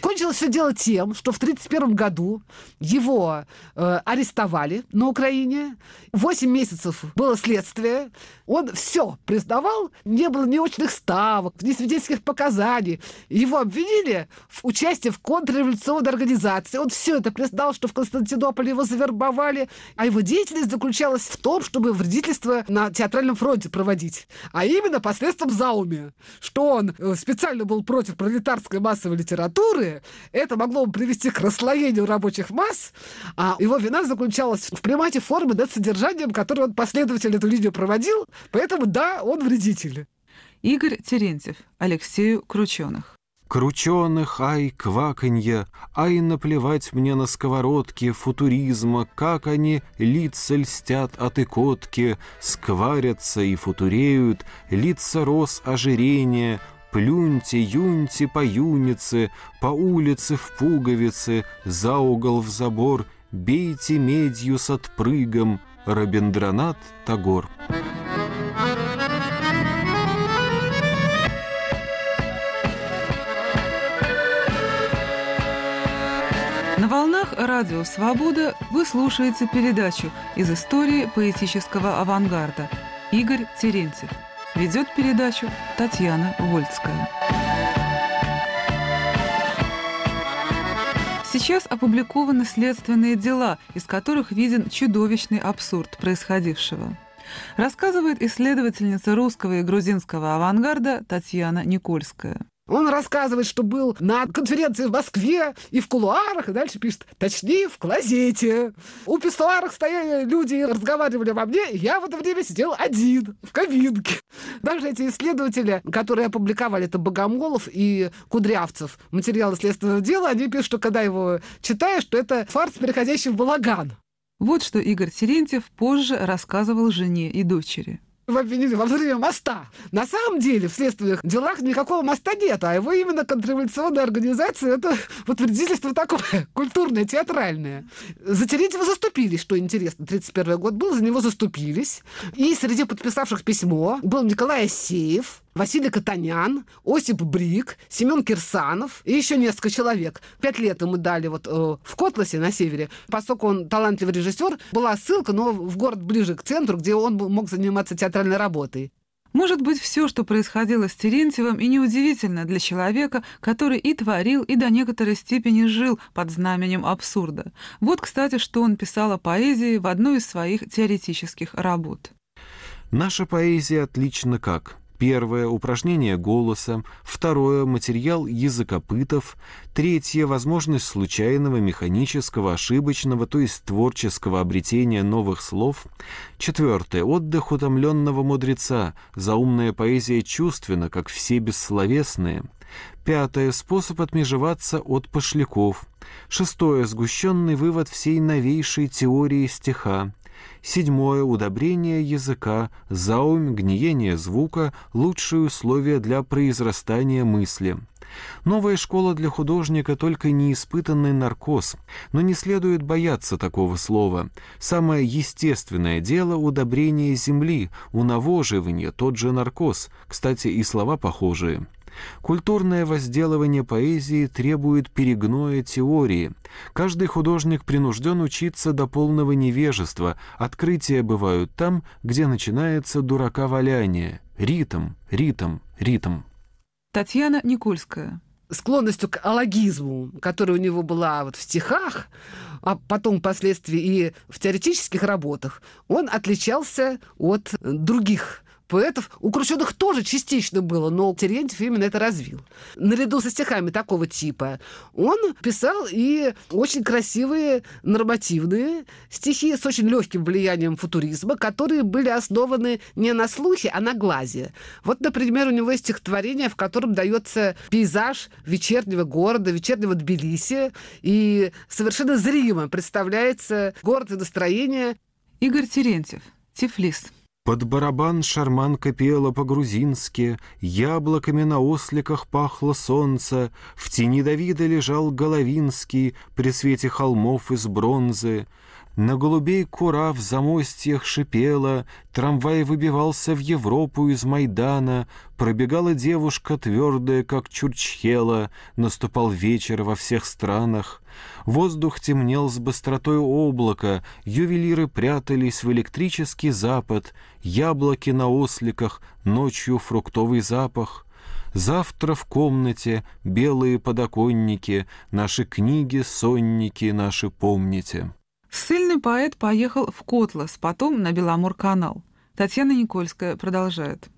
Кончилось все дело тем, что в 1931 году его э, арестовали на Украине. Восемь месяцев было следствие. Он все признавал. Не было ни очных ставок, ни свидетельских показаний. Его обвинили в участии в контрреволюционной организации. Он все это признал, что в Константинополе его завербовали. А его деятельность заключалась в том, чтобы вредительство на театральном фронте проводить. А именно посредством зауми. Что он Э, специально был против пролетарской массовой литературы, это могло бы привести к расслоению рабочих масс, а его вина заключалась в примате формы над содержанием, которое он последовательно эту линию проводил, поэтому, да, он вредитель. Игорь Терентьев, Алексею Крученых. Крученых, ай, кваканье, ай, наплевать мне на сковородки футуризма, как они лица льстят от икотки, скварятся и футуреют, лица роз ожирения, Плюньте, юньте по юнице, по улице в пуговице, за угол в забор, бейте медью с отпрыгом, Робиндранат Тагор. На волнах радио «Свобода» вы слушаете передачу из истории поэтического авангарда. Игорь Терентьев – Ведет передачу Татьяна Вольская. Сейчас опубликованы следственные дела, из которых виден чудовищный абсурд происходившего. Рассказывает исследовательница русского и грузинского авангарда Татьяна Никольская. Он рассказывает, что был на конференции в Москве и в кулуарах, и дальше пишет, точнее, в клозете. У писсуарах стояли люди и разговаривали обо мне, и я в это время сидел один, в кабинке. Даже эти исследователи, которые опубликовали, это Богомолов и Кудрявцев, материалы следственного дела, они пишут, что когда его читаешь, что это фарс, переходящий в балаган. Вот что Игорь Терентьев позже рассказывал жене и дочери обвинили во взрыве моста. На самом деле в следственных делах никакого моста нет, а его именно контрреволюционная организация — это вот свидетельство такое, культурное, театральное. За Терентьева заступились, что интересно. 31 год был, за него заступились. И среди подписавших письмо был Николай Асеев, Василий Катанян, Осип Брик, Семен Кирсанов и еще несколько человек. Пять лет ему дали вот э, в Котласе на севере, поскольку он талантливый режиссер. Была ссылка, но в город ближе к центру, где он мог заниматься театром театральной работой. Может быть, все, что происходило с Терентьевым, и неудивительно для человека, который и творил, и до некоторой степени жил под знаменем абсурда. Вот, кстати, что он писал о поэзии в одной из своих теоретических работ. «Наша поэзия отлично как? Первое — упражнение голоса, второе — материал языкопытов, третье — возможность случайного, механического, ошибочного, то есть творческого обретения новых слов, четвертое — отдых утомленного мудреца, заумная поэзия чувственна, как все бессловесные, пятое — способ отмежеваться от пошляков, шестое — сгущенный вывод всей новейшей теории стиха, Седьмое – удобрение языка, заум, гниение звука – лучшие условия для произрастания мысли. Новая школа для художника – только неиспытанный наркоз. Но не следует бояться такого слова. Самое естественное дело – удобрение земли, унавоживание, тот же наркоз. Кстати, и слова похожие. Культурное возделывание поэзии требует перегноя теории. Каждый художник принужден учиться до полного невежества. Открытия бывают там, где начинается дурака валяние. Ритм, ритм, ритм. Татьяна Никольская склонностью к алогизму, которая у него была вот в стихах, а потом впоследствии и в теоретических работах, он отличался от других поэтов. У Крученых тоже частично было, но Терентьев именно это развил. Наряду со стихами такого типа он писал и очень красивые нормативные стихи с очень легким влиянием футуризма, которые были основаны не на слухе, а на глазе. Вот, например, у него есть стихотворение, в котором дается пейзаж вечернего города, вечернего Тбилиси, и совершенно зримо представляется город и настроение. Игорь Терентьев, Тифлис. Под барабан шарманка пела по-грузински, Яблоками на осликах пахло солнце, В тени Давида лежал Головинский При свете холмов из бронзы. На голубей кура в замостьях шипела, Трамвай выбивался в Европу из Майдана, Пробегала девушка твердая, как чурчхела, Наступал вечер во всех странах. Воздух темнел с быстротой облака, Ювелиры прятались в электрический запад, Яблоки на осликах, ночью фруктовый запах. Завтра в комнате белые подоконники, Наши книги, сонники, наши помните. Ссыльный поэт поехал в Котлас, потом на Беломор-канал. Татьяна Никольская продолжает.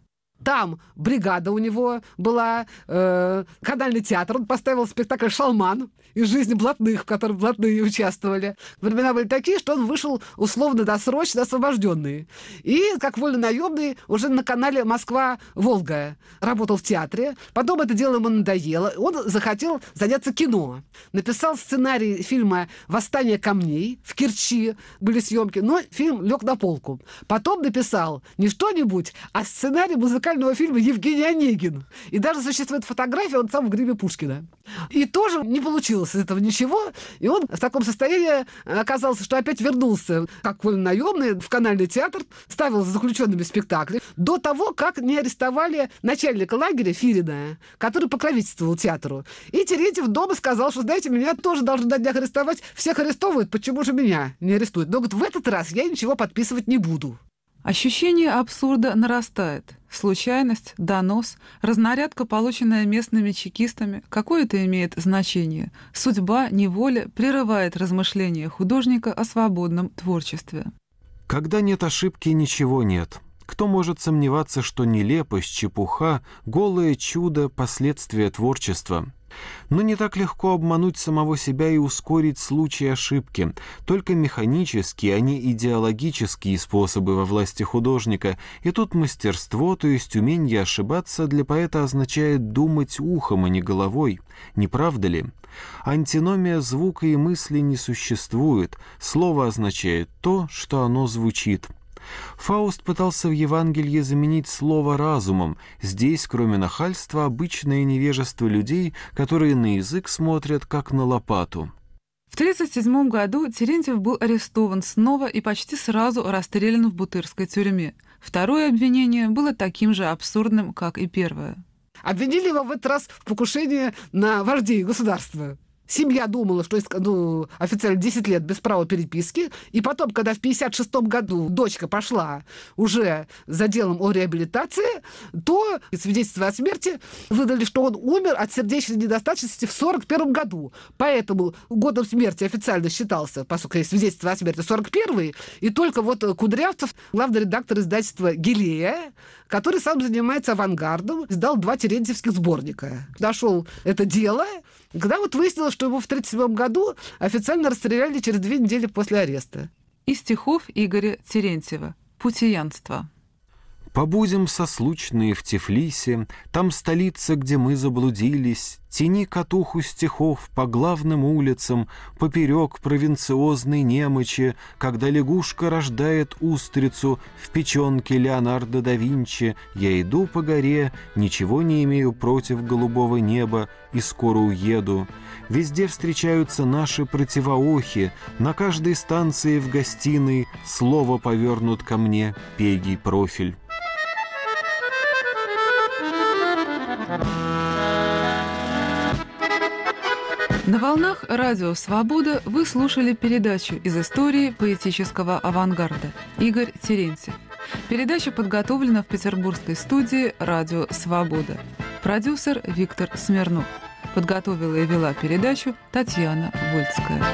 Там бригада у него была, э, канальный театр. Он поставил спектакль «Шалман» из жизни блатных, в котором блатные участвовали. Времена были такие, что он вышел условно-досрочно освобожденный. И, как вольно-наемный, уже на канале «Москва-Волга» работал в театре. Потом это дело ему надоело. Он захотел заняться кино. Написал сценарий фильма «Восстание камней». В Керчи были съемки, но фильм лег на полку. Потом написал не что-нибудь, а сценарий музыкального музыкального фильма «Евгений Онегин». И даже существует фотография, он сам в гриме Пушкина. И тоже не получилось из этого ничего. И он в таком состоянии оказался, что опять вернулся, как вольнонаемный, в канальный театр, ставил за заключенными спектакли, до того, как не арестовали начальника лагеря Фирина, который покровительствовал театру. И Терентьев дома сказал, что, знаете, меня тоже должны на днях арестовать. Всех арестовывают, почему же меня не арестуют? Но говорит, в этот раз я ничего подписывать не буду. Ощущение абсурда нарастает. Случайность, донос, разнарядка, полученная местными чекистами, какое это имеет значение? Судьба, неволя прерывает размышления художника о свободном творчестве. Когда нет ошибки, ничего нет. Кто может сомневаться, что нелепость, чепуха, голое чудо – последствия творчества? Но не так легко обмануть самого себя и ускорить случай ошибки. Только механические, а не идеологические способы во власти художника. И тут мастерство, то есть умение ошибаться, для поэта означает думать ухом, а не головой. Не правда ли? Антиномия звука и мысли не существует. Слово означает то, что оно звучит. Фауст пытался в Евангелии заменить слово «разумом». Здесь, кроме нахальства, обычное невежество людей, которые на язык смотрят, как на лопату. В 1937 году Терентьев был арестован снова и почти сразу расстрелян в Бутырской тюрьме. Второе обвинение было таким же абсурдным, как и первое. Обвинили его в этот раз в покушении на вождей государства. Семья думала, что ну, офицер 10 лет без права переписки. И потом, когда в 56 году дочка пошла уже за делом о реабилитации, то свидетельство о смерти выдали, что он умер от сердечной недостаточности в 41 году. Поэтому годом смерти официально считался, поскольку есть свидетельство о смерти, 41 и только вот Кудрявцев, главный редактор издательства «Гелея», который сам занимается авангардом, издал два терентьевских сборника. Нашел это дело, когда вот выяснилось, что его в 1937 году официально расстреляли через две недели после ареста. Из стихов Игоря Терентьева «Путиянство». Побудем сослучные в Тифлисе, Там столица, где мы заблудились, Тени катуху стихов по главным улицам, Поперек провинциозной немочи, Когда лягушка рождает устрицу В печенке Леонардо да Винчи. Я иду по горе, ничего не имею против голубого неба И скоро уеду. Везде встречаются наши противоохи, На каждой станции в гостиной Слово повернут ко мне пегий профиль. На волнах «Радио Свобода» вы слушали передачу из истории поэтического авангарда «Игорь Терентьев». Передача подготовлена в петербургской студии «Радио Свобода». Продюсер Виктор Смирнов. Подготовила и вела передачу Татьяна Вольская.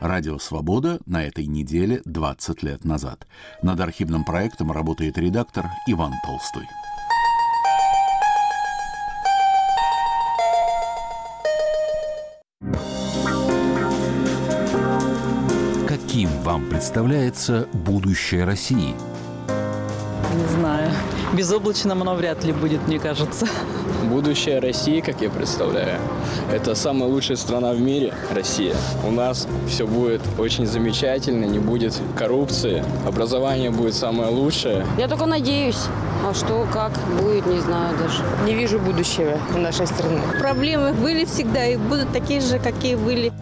Радио «Свобода» на этой неделе 20 лет назад. Над архивным проектом работает редактор Иван Толстой. Вам представляется будущее России. Не знаю. Безоблачно оно вряд ли будет, мне кажется. Будущее России, как я представляю, это самая лучшая страна в мире, Россия. У нас все будет очень замечательно, не будет коррупции, образование будет самое лучшее. Я только надеюсь. А что, как будет, не знаю даже. Не вижу будущего у нашей страны. Проблемы были всегда и будут такие же, какие были.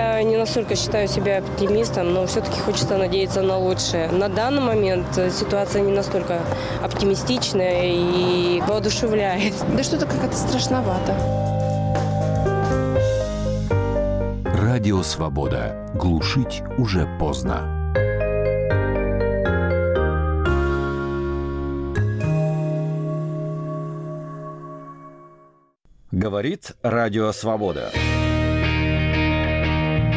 Я не настолько считаю себя оптимистом, но все-таки хочется надеяться на лучшее. На данный момент э, ситуация не настолько оптимистичная и воодушевляет. Да что-то как-то страшновато. Радио «Свобода». Глушить уже поздно. Говорит Радио Свобода.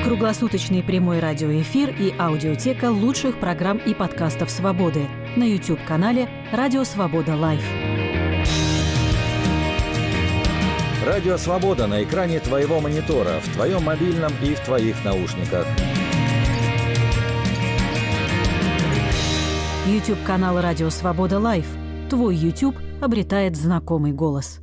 Круглосуточный прямой радиоэфир и аудиотека лучших программ и подкастов «Свободы» на YouTube-канале «Радио Свобода Лайф». Радио «Свобода» на экране твоего монитора, в твоем мобильном и в твоих наушниках. YouTube-канал «Радио Свобода Лайф». Твой YouTube обретает знакомый голос –